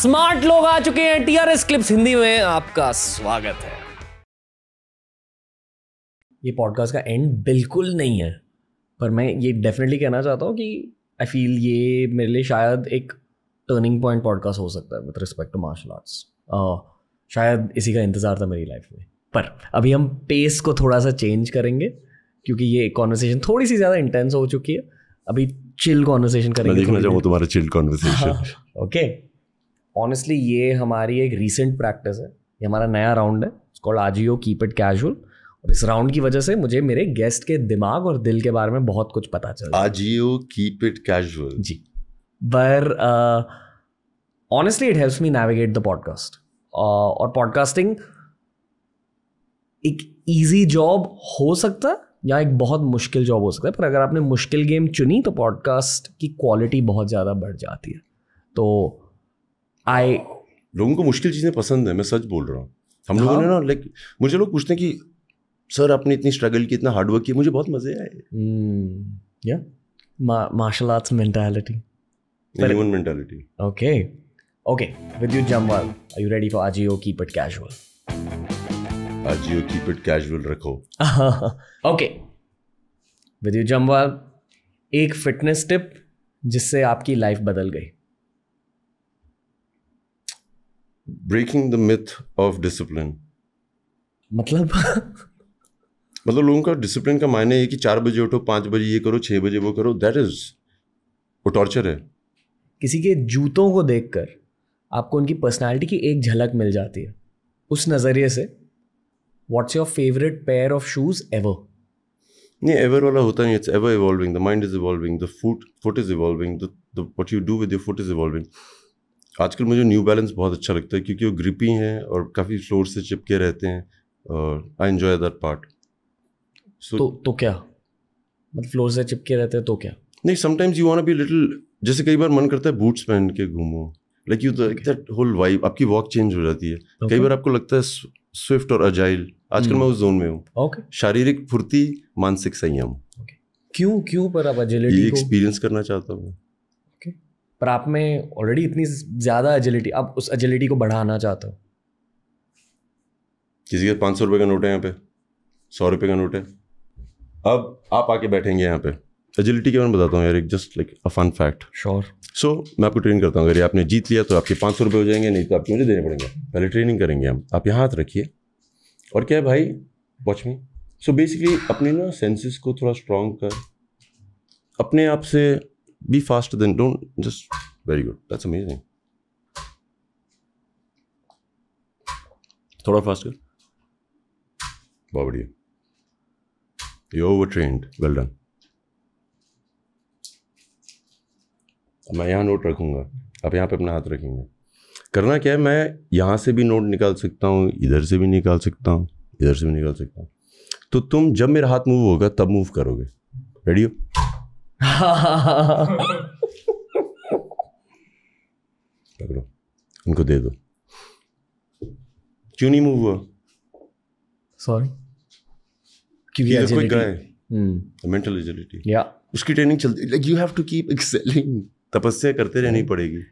Smart लोग आ चुके हैं टीआरएस क्लिप्स हिंदी में आपका स्वागत है ये पॉडकास्ट का एंड बिल्कुल नहीं है पर मैं ये डेफिनेटली कहना चाहता हूँ कि आई फील ये मेरे लिए शायद एक टर्निंग पॉइंट पॉडकास्ट हो सकता है with respect to martial arts शायद इसी का इंतज़ार था मेरी लाइफ में पर अभी हम पेस को थोड़ा सा चेंज करेंगे क्योंकि ये कॉन्वर्सेशन थोड़ी सी ज़्यादा इंटेंस हो चुकी है अभी चिल कॉन्वर्सेशन करेंगे देखना चाहूँ तुम्हारा चिल कॉन्वर्सेशन ओके ऑनेस्टली ये हमारी एक रिसेंट प्रैक्टिस है ये हमारा नया राउंड है called AJIO keep it casual और इस राउंड की वजह से मुझे मेरे गेस्ट के दिमाग और दिल के बारे में बहुत कुछ पता चला आजियो कीप इट कैजुअल जी पर honestly it helps me navigate the podcast और पॉडकास्टिंग एक ईजी जॉब हो सकता है या एक बहुत मुश्किल जॉब हो सकता है पर अगर आपने मुश्किल गेम चुनी तो पॉडकास्ट की क्वालिटी बहुत ज़्यादा बढ़ जाती है तो आई लोगों को मुश्किल चीज़ें पसंद है मैं सच बोल रहा हूँ हम लोगों ने हाँ। ना लाइक मुझे लोग पूछते हैं कि सर आपने इतनी स्ट्रगल की इतना हार्डवर्क किया मुझे बहुत मज़े आए martial arts mentality human mentality okay okay you Jamwal are you ready for AJIO keep it casual AJIO keep it casual रखो ओके विद्युत जमवाल एक फिटनेस टिप जिससे आपकी लाइफ बदल गई breaking the myth of discipline मतलब मतलब लोगों का डिसिप्लिन का मायने ये कि चार बजे उठो पाँच बजे ये करो छः बजे वो करो दैट इज वो टॉर्चर है किसी के जूतों को देखकर आपको उनकी पर्सनालिटी की एक झलक मिल जाती है उस नज़रिए से what's your favourite pair of shoes ever नहीं एवर वाला होता नहीं it's ever evolving the mind is evolving the foot foot is evolving the what you do with your foot is evolving आजकल मुझे न्यू बैलेंस बहुत अच्छा लगता है क्योंकि वो ग्रिपी हैं और काफ़ी फ्लोर से चिपके रहते हैं और I enjoy that part so तो तो क्या मतलब फ्लोर से चिपके रहते हैं तो क्या नहीं sometimes you want be little जैसे कई बार मन करता है बूट्स पहन के घूमो like you that whole vibe आपकी वॉक चेंज हो जाती है okay. कई बार आपको लगता है स्विफ्ट और अजाइल आजकल मैं hmm. उस जोन में हूँ okay. शारीरिक फुर्ती मानसिक संयम okay. क्यों क्यों पर आप एजिलिटी एक्सपीरियंस करना चाहता हूँ पर आप में ऑलरेडी इतनी ज़्यादा एजिलिटी आप उस एजिलिटी को बढ़ाना चाहते हो किसी के पाँच सौ रुपये का नोट है यहाँ पे सौ रुपये का नोट है अब आप आके बैठेंगे यहाँ पे एजिलिटी के बारे में बताता हूँ यार एक just like a fun fact sure so मैं आपको ट्रेन करता हूँ अगर आपने जीत लिया तो आपके पाँच सौ रुपये हो जाएंगे नहीं तो आपके मुझे देने पड़ेंगे पहले ट्रेनिंग करेंगे हम आप यहाँ हाथ रखिए और क्या है भाई वॉच मी सो बेसिकली अपने ना सेंसेस को थोड़ा स्ट्रॉन्ग कर अपने आप से be faster than don't just very good that's amazing थोड़ा फास्ट कर बहुत बढ़िया you over trained well done मैं यहाँ नोट रखूँगा आप यहाँ पे अपना हाथ रखेंगे करना क्या है मैं यहाँ से भी नोट निकाल सकता हूँ इधर से भी निकाल सकता हूँ इधर से भी निकाल सकता हूँ तो तुम जब मेरा हाथ मूव होगा तब मूव करोगे रेडी हो पकड़ो उनको दे दो क्यों नहीं मूव हुआ सॉरी क्योंकि कोई मेंटल एजिलिटी या उसकी ट्रेनिंग चलती like you have to keep excelling तपस्या करते रहनी पड़ेगी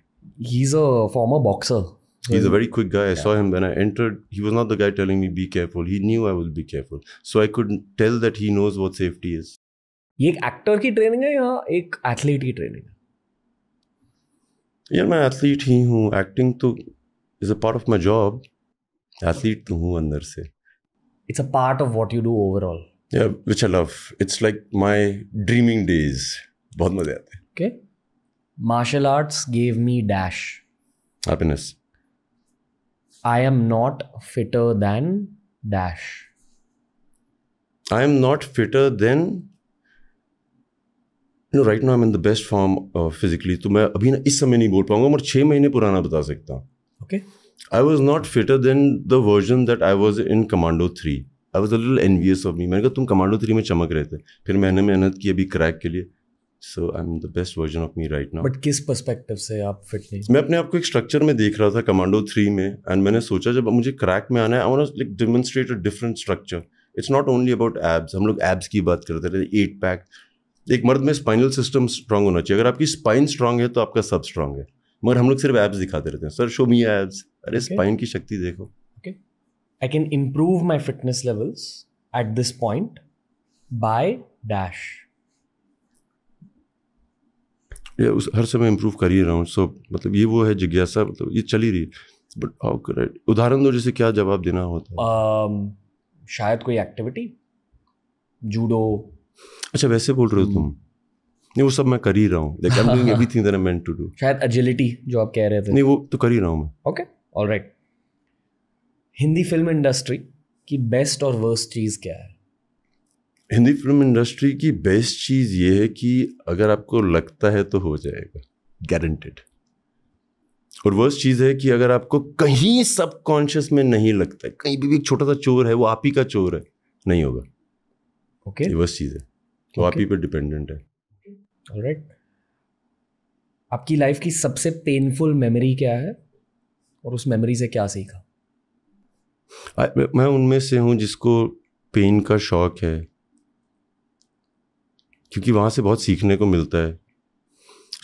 ही is a former boxer He's a very quick guy. I yeah. saw him when I entered. He was not the guy telling me be careful. He knew I would be careful. So I could tell that he knows what safety is. ये एक actor की training है या एक athlete की training है यार मैं एथलीट ही हूँ एक्टिंग तो is a part of my job athlete तो हूँ अंदर से it's a part of what you do overall which I love it's like my dreaming days बहुत मजे आते हैं okay martial arts gave me dash happiness I am not fitter than dash I am not fitter than no right no I in the best form physically तो मैं अभी ना इस समय नहीं बोल पाऊंगा मैं छः महीने पुराना बता सकता हूँ okay I was not fitter than the version that I was in Commando three I was V S of me मैंने कहा तुम कमांडो थ्री में चमक रहे थे फिर मैंने मेहनत की अभी क्रैक के लिए so I am the best version of me right now but किस परस्पेक्टिव से आप फिट नहीं मैं अपने आप को एक स्ट्रक्चर में देख रहा था कमांडो थ्री में एंड मैंने सोचा जब मुझे क्रैक में आना है I want like demonstrate a different structure it's not only about abs हम लोग एब्स की बात करते रहे एट पैक एक मर्द में स्पाइनल सिस्टम स्ट्रांग होना चाहिए अगर आपकी स्पाइन स्ट्रांग है तो आपका सब स्ट्रांग है मगर हम लोग सिर्फ ऐप्स दिखाते रहते हैं सर शो मी एब्स अरे okay. स्पाइन की शक्ति देखो okay I can improve my fitness levels at this point by dash या उस हर समय इम्प्रूव कर ही रहा हूँ सो मतलब ये वो है जिज्ञासा मतलब ये चल ही रही है बट हाउ करेक्ट उदाहरण दो जैसे क्या जवाब देना होता है um, शायद कोई एक्टिविटी जूडो अच्छा वैसे बोल रहे हो तुम हम्म। नहीं वो सब मैं कर ही रहा हूँ like I am doing everything that I meant to do शायद एजिलिटी जो आप कह रहे थे नहीं वो तो कर ही रहा हूँ मैं okay alright Hindi film industry की बेस्ट और वर्स्ट चीज़ क्या है हिंदी फिल्म इंडस्ट्री की बेस्ट चीज़ ये है कि अगर आपको लगता है तो हो जाएगा गारंटेड और वर्स्ट चीज़ है कि अगर आपको कहीं सबकॉन्शियस में नहीं लगता है कहीं भी एक छोटा सा चोर है वो आप ही का चोर है नहीं होगा ओके ये बस चीज़ है वो तो आप ही पे डिपेंडेंट है ऑलराइट right. आपकी लाइफ की सबसे पेनफुल मेमोरी क्या है और उस मेमोरी से क्या सीखा मैं उनमें से हूँ जिसको पेन का शौक है क्योंकि वहाँ से बहुत सीखने को मिलता है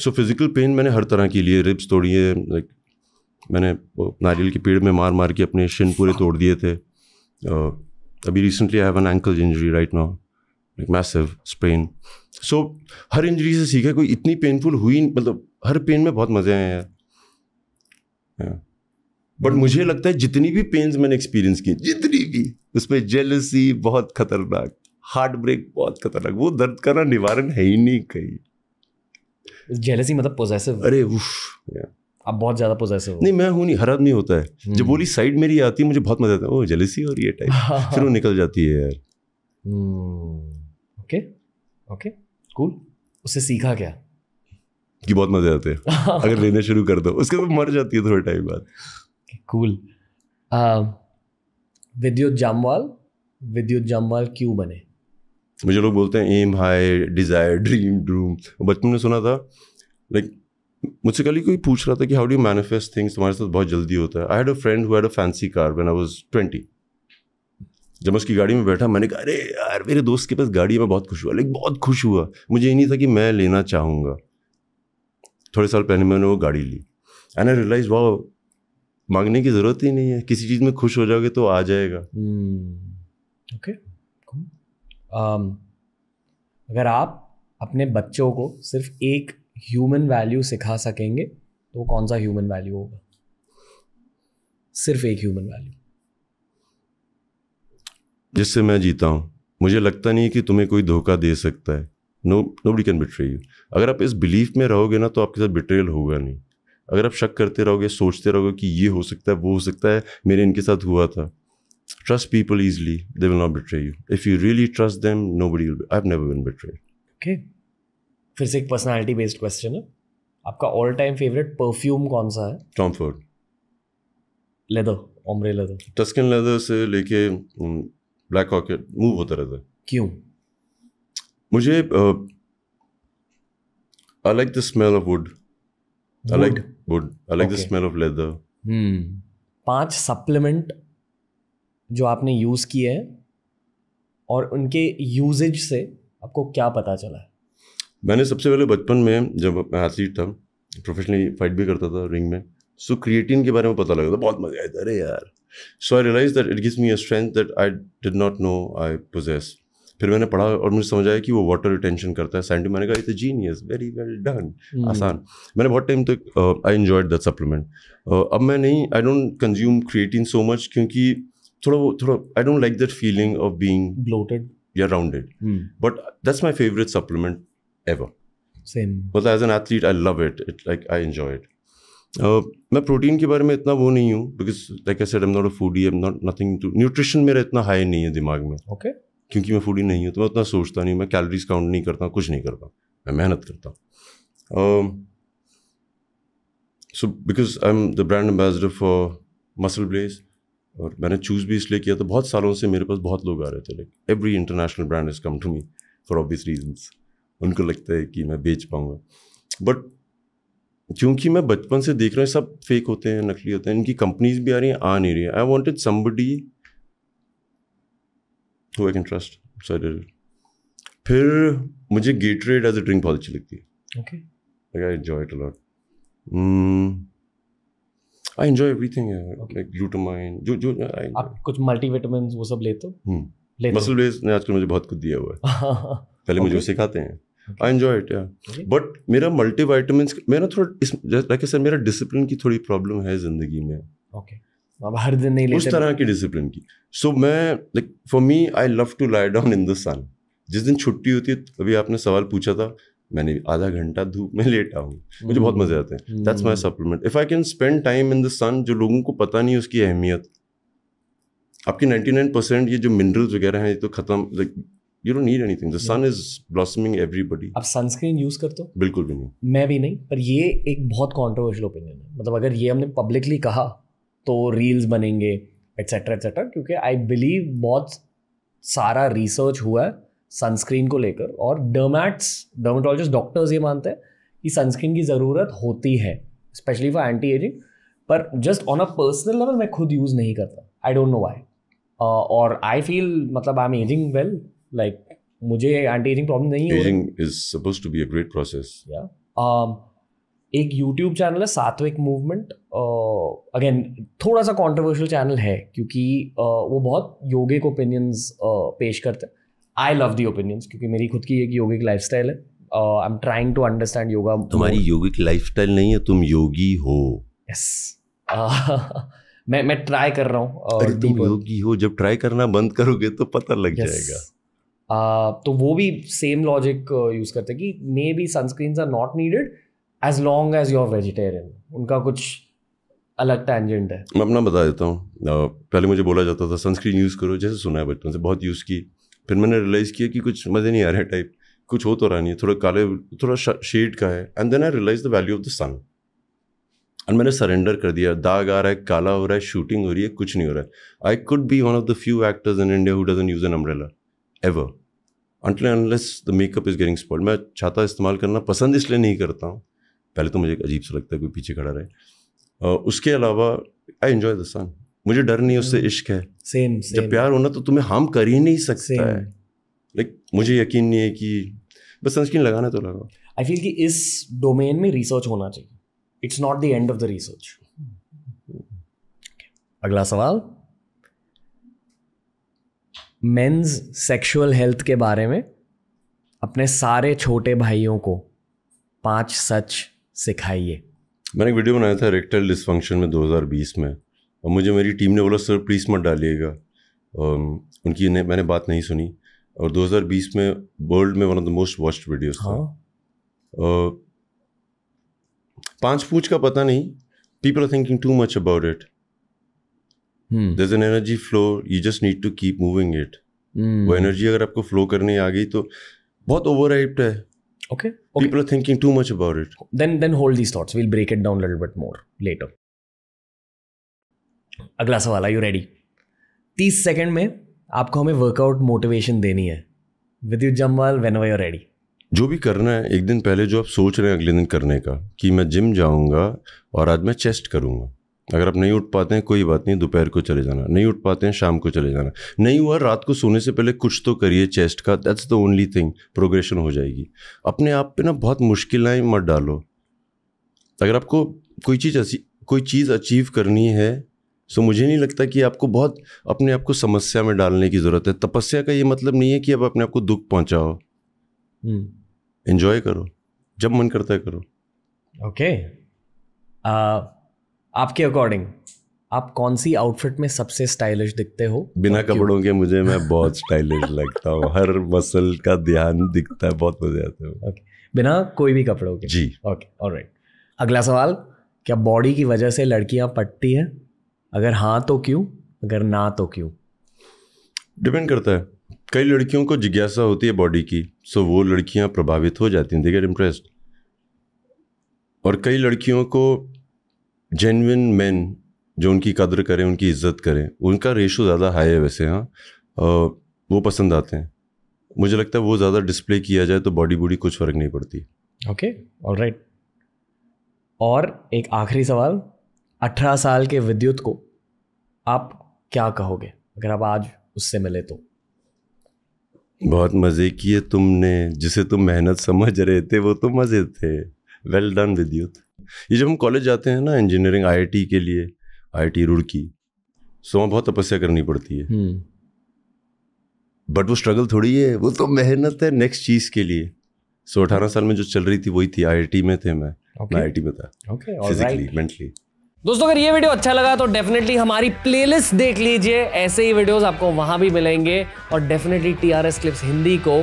सो फिज़िकल पेन मैंने हर तरह की लिए रिब्स तोड़ी है लाइक मैंने नारियल के पेड़ में मार मार के अपने शिन पूरे तोड़ दिए थे अभी recently I have an ankle injury right now massive sprain so हर इंजरी से सीखा कोई इतनी पेनफुल हुई मतलब हर पेन में बहुत मज़े आए यार बट मुझे लगता है जितनी भी पेन्स मैंने एक्सपीरियंस की जितनी भी उसमें जेलसी बहुत खतरनाक हार्ट ब्रेक बहुत खतरनाक वो दर्द का ना निवारण है ही नहीं कहीं जेलसी मतलब पोजेसिव अरे उफ आप बहुत ज़्यादा पोजेसिव हो नहीं मैं हूं नहीं हर आदमी होता है जब हम्म। बोली साइड मेरी आती है मुझे बहुत मजा आता है ओ जेलसी और ये टाइप फिर वो निकल जाती है यार हम्म। ओके ओके कूल उससे सीखा क्या कि बहुत मजे आते हैं अगर लेने शुरू कर दो उसके बाद मर जाती है थोड़े टाइम बाद कूल विद्युत जामवाल विद्युत जामवाल क्यों बने मुझे लोग बोलते हैं एम हाई डिज़ायर ड्रीम ड्रूम बचपन में सुना था लाइक मुझसे कल ही कोई पूछ रहा था कि हाउ डू मैनिफेस्ट थिंग्स तुम्हारे साथ बहुत जल्दी होता है I had a friend who had a fancy car when I was twenty जब मैं उसकी गाड़ी में बैठा मैंने कहा अरे यार मेरे दोस्त के पास गाड़ी में बहुत खुश हुआ लेकिन बहुत खुश हुआ मुझे ये नहीं था कि मैं लेना चाहूँगा थोड़े साल पहले मैंने वो गाड़ी ली एंड आई रियलाइज वाह मांगने की ज़रूरत ही नहीं है किसी चीज़ में खुश हो जाओगे तो आ जाएगा ओके हम्म, okay. um, अगर आप अपने बच्चों को सिर्फ एक ह्यूमन वैल्यू सिखा सकेंगे तो कौन सा ह्यूमन वैल्यू होगा सिर्फ एक ह्यूमन वैल्यू जिससे मैं जीता हूँ मुझे लगता नहीं कि तुम्हें कोई धोखा दे सकता है no nobody can betray you अगर आप इस बिलीफ में रहोगे ना तो आपके साथ बिट्रेल होगा नहीं अगर आप शक करते रहोगे सोचते रहोगे कि ये हो सकता है वो हो सकता है मेरे इनके साथ हुआ था trust people easily they will not betray you if you really trust them nobody I never been betray okay फिर से एक पर्सनैलिटी बेस्ड क्वेश्चन है आपका ऑल टाइम फेवरेट परफ्यूम कौन सा है Tom Ford leather ombre leather Tuscan leather से लेके ब्लैक ऑर्किड मूव होता रहता है क्यों मुझे I like the smell of wood I like wood I like the smell of leather पांच सप्लीमेंट जो आपने यूज किए हैं और उनके यूजेज से आपको क्या पता चला है मैंने सबसे पहले बचपन में जब मैं एथलीट था प्रोफेशनली फाइट भी करता था रिंग में सो क्रिएटिन के बारे में पता लगा था बहुत मजा आया था अरे यार so I realise that it gives me a strength that I did not know I possess फिर मैंने पढ़ा और मुझे समझ आया कि वो वाटर रिटेंशन करता है सैंडी मैंने कहा it's genius very well done आसान मैंने बहुत टाइम तक आई इन्जॉयड दैट सप्लीमेंट अब मैं नहीं I don't consume creatine so much क्योंकि थोड़ा वो थोड़ा I don't like that feeling of being bloated या rounded but that's my favourite supplement ever same मतलब as an athlete I love it it like I enjoy it Uh, मैं protein के बारे में इतना वो नहीं हूँ because like I said am not a foodie am not nothing to nutrition मेरा इतना हाई नहीं है दिमाग में ओके okay. क्योंकि मैं फूडी नहीं हूँ तो मैं उतना सोचता नहीं मैं कैलोरीज काउंट नहीं करता कुछ नहीं करता मैं मेहनत करता so because I am the brand ambassador for MuscleBlaze और मैंने चूज़ भी इसलिए किया तो बहुत सालों से मेरे पास बहुत लोग आ रहे थे like every international brand is come to me for obvious reasons उनको लगता है कि मैं बेच पाऊँगा बट क्योंकि मैं बचपन से देख रहा हूँ सब फेक होते हैं नकली होते हैं इनकी कंपनीज भी आ रही हैं आ नहीं रही है I wanted somebody who I can trust sir फिर मुझे Gatorade as a drink बहुत अच्छी लगती है I enjoy it a lot I enjoy everything like glutamine जो जो I, आप कुछ मल्टीविटामिन वो सब लेते हो मसल hmm. बेस ने आजकल मुझे बहुत कुछ दिया हुआ है पहले okay. मुझे वो सिखाते हैं आई एंजॉय इट या बट मेरा मल्टी वाइटमिन मेरा थोड़ा इस सर मेरा डिसिप्लिन की थोड़ी प्रॉब्लम है ज़िंदगी में ओके अब हर दिन नहीं उस तरह की डिसिप्लिन की सो मैं like for me I love to lie down in the sun जिस दिन छुट्टी होती है अभी आपने सवाल पूछा था मैंने आधा घंटा धूप में लेटा हूँ मुझे बहुत मजे आते हैं that's my supplement if I can spend time in the sun जो लोगों को पता नहीं उसकी अहमियत आपकी 99 परसेंट ये जो मिनरल्स वगैरह हैं ये तो खत्म like you don't need anything the sun is blossoming everybody आप सनस्क्रीन यूज करते हो बिल्कुल भी नहीं मैं भी नहीं पर ये एक बहुत कॉन्ट्रोवर्शियल ओपिनियन है मतलब अगर ये हमने पब्लिकली कहा तो रील्स बनेंगे एट्सेट्रा एट्सेट्रा क्योंकि आई बिलीव बहुत सारा रिसर्च हुआ है सनस्क्रीन को लेकर और डर्मैट्स डर्माटोलॉजिस्ट डॉक्टर्स ये मानते हैं कि सनस्क्रीन की ज़रूरत होती है स्पेशली फॉर एंटी एजिंग पर just on a personal level मैं खुद यूज़ नहीं करता आई डोंट नो वाई और आई फील मतलब I am ageing well like मुझे एंटी एजिंग प्रॉब्लम नहीं um, है ageing is suppose to be a great process या एक यूट्यूब चैनल है सात्विक मूवमेंट अगेन थोड़ा सा कंट्रोवर्शियल चैनल है क्योंकि uh, वो बहुत योगिक ओपिनियंस uh, पेश करते हैं आई लव दी ओपिनियंस क्योंकि मेरी खुद की एक योगिक लाइफ है I am trying to understand yoga तुम्हारी योगिक लाइफ नहीं है तुम योगी हो यस yes. Uh, मैं मैं ट्राई कर रहा हूँ uh, योगी हो जब ट्राई करना बंद करोगे तो पता लग yes. जाएगा तो वो भी सेम लॉजिक यूज़ करते हैं कि maybe sunscreen are not needed as long as your vegetarian उनका कुछ अलग टैंजेंट है मैं अपना बता देता हूँ पहले मुझे बोला जाता था सनस्क्रीन यूज़ करो जैसे सुना है बचपन से बहुत यूज़ की फिर मैंने रियलाइज़ किया कि कुछ मज़े नहीं आ रहे टाइप कुछ हो तो रहा नहीं है थोड़ा काले थोड़ा शेड का है and then I realise the value of the sun and मैंने सरेंडर कर दिया दाग आ रहा है काला हो रहा है शूटिंग हो रही है कुछ नहीं हो रहा है I could be one of the few actors in India who doesn't use an umbrella ever until unless the makeup is getting spot मैं छाता इस्तेमाल करना पसंद इसलिए नहीं करता हूँ पहले तो मुझे अजीब सा लगता है कोई पीछे खड़ा रहे uh, उसके अलावा आई एंजॉय द सन मुझे डर नहीं उससे hmm. इश्क है सेम जब प्यार होना तो तुम्हें हार्म कर ही नहीं सकता same. है लाइक मुझे यकीन नहीं है कि बस सनस्क्रीन लगाना तो लगाओ आई फील कि इस डोमेन में रिसर्च होना चाहिए it's not the end of the research अगला सवाल मेंस सेक्सुअल हेल्थ के बारे में अपने सारे छोटे भाइयों को पांच सच सिखाइए मैंने एक वीडियो बनाया था रेक्टल डिसफंक्शन में 2020 में और मुझे मेरी टीम ने बोला सर प्लीज़ मत डालिएगा उनकी ने, मैंने बात नहीं सुनी और 2020 में वर्ल्ड में one of the most watched video हाँ? था पांच पूछ का पता नहीं people are thinking too much about it hmm. there's an energy flow you just need to keep moving it hmm. वो एनर्जी अगर आपको फ्लो करनी आ गई तो बहुत ओवर है Okay. okay. People are thinking too much about it. Then then hold these thoughts. We'll break it down a little bit more later. अगला सवाल आर यू रेडी तीस सेकेंड में आपको हमें वर्कआउट मोटिवेशन देनी है with you Jamwal when we're ready जो भी करना है एक दिन पहले जो आप सोच रहे हैं अगले दिन करने का कि मैं जिम जाऊंगा और आज मैं चेस्ट करूंगा अगर आप नहीं उठ पाते हैं कोई बात नहीं दोपहर को चले जाना नहीं उठ पाते हैं शाम को चले जाना नहीं हुआ रात को सोने से पहले कुछ तो करिए चेस्ट का that's the only thing progression हो जाएगी अपने आप पे ना बहुत मुश्किलें मत डालो अगर आपको कोई चीज़ ऐसी कोई चीज़ अचीव करनी है सो तो मुझे नहीं लगता कि आपको बहुत अपने आप को समस्या में डालने की ज़रूरत है तपस्या का ये मतलब नहीं है कि आप अपने आप को दुख पहुँचाओ इन्जॉय हम्म। करो जब मन करता है करो ओके okay. uh... आपके अकॉर्डिंग आप कौन सी आउटफिट में सबसे स्टाइलिश दिखते हो बिना कपड़ों के मुझे मैं बहुत स्टाइलिश लगता हूँ हर मसल का ध्यान दिखता है बहुत मजे आते हैं okay. बिना कोई भी कपड़ों के जी ओके okay, ऑलराइट अगला सवाल क्या बॉडी की वजह से लड़कियां पटती हैं अगर हाँ तो क्यों अगर ना तो क्यों डिपेंड करता है कई लड़कियों को जिज्ञासा होती है बॉडी की सो वो लड़कियां प्रभावित हो जाती हैं दे गेट इम्प्रेस्ड और कई लड़कियों को जेनविन मैन जो उनकी कदर करें उनकी इज्जत करें उनका रेशो ज़्यादा हाई है वैसे हाँ वो पसंद आते हैं मुझे लगता है वो ज़्यादा डिस्प्ले किया जाए तो बॉडी बॉडी कुछ फ़र्क नहीं पड़ती ओके ऑल राइट और एक आखिरी सवाल अठारह साल के विद्युत को आप क्या कहोगे अगर आप आज उससे मिले तो बहुत मज़े किए तुमने जिसे तुम मेहनत समझ रहे थे वो तो मज़े थे वेल डन विद्युत ये जब हम कॉलेज जाते हैं ना इंजीनियरिंग आईआईटी के लिए आईआईटी रुड़की सो वहाँ बहुत तपस्या करनी पड़ती है बट हम्म। वो स्ट्रगल थोड़ी है वो तो मेहनत है नेक्स्ट चीज़ के लिए सो अठारह साल में जो चल रही थी वही थी आई में थे मैं okay. आई में था फिजिकली मेंटली दोस्तों अगर ये वीडियो अच्छा लगा तो डेफिनेटली हमारी प्लेलिस्ट देख लीजिए ऐसे ही वीडियोस आपको वहां भी मिलेंगे और डेफिनेटली टीआरएस क्लिप्स हिंदी को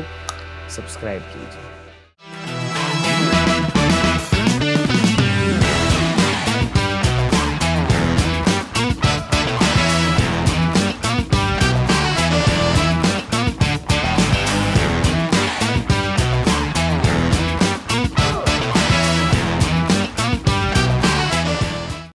सब्सक्राइब कीजिए